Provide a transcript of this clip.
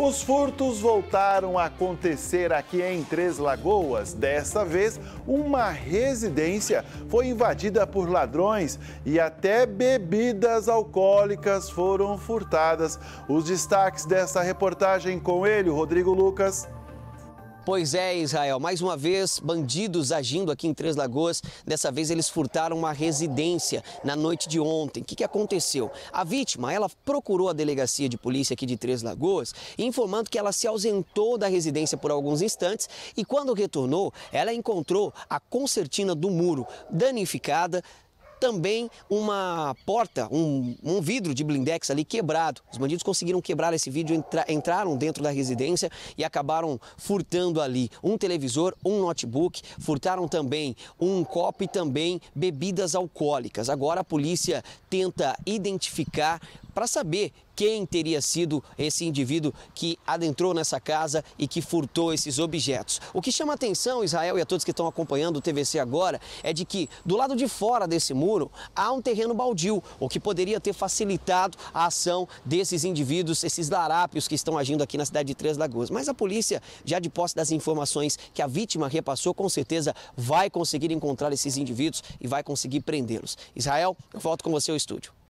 Os furtos voltaram a acontecer aqui em Três Lagoas. Dessa vez, uma residência foi invadida por ladrões e até bebidas alcoólicas foram furtadas. Os destaques dessa reportagem com ele, Rodrigo Lucas. Pois é, Israel, mais uma vez, bandidos agindo aqui em Três Lagoas. Dessa vez, eles furtaram uma residência na noite de ontem. O que, que aconteceu? A vítima, ela procurou a delegacia de polícia aqui de Três Lagoas, informando que ela se ausentou da residência por alguns instantes e quando retornou, ela encontrou a concertina do muro danificada, também uma porta, um, um, vidro de blindex ali quebrado. Os bandidos conseguiram quebrar esse vidro, entra, entraram dentro da residência e acabaram furtando ali um televisor, um notebook, furtaram também um copo e também bebidas alcoólicas. Agora a polícia tenta identificar para saber quem teria sido esse indivíduo que adentrou nessa casa e que furtou esses objetos. O que chama atenção, Israel e a todos que estão acompanhando o TVC agora, é de que do lado de fora desse muro há um terreno baldio, o que poderia ter facilitado a ação desses indivíduos, esses larápios que estão agindo aqui na cidade de Três Lagoas. Mas a polícia, já de posse das informações que a vítima repassou, com certeza vai conseguir encontrar esses indivíduos e vai conseguir prendê-los. Israel, eu volto com você ao estúdio.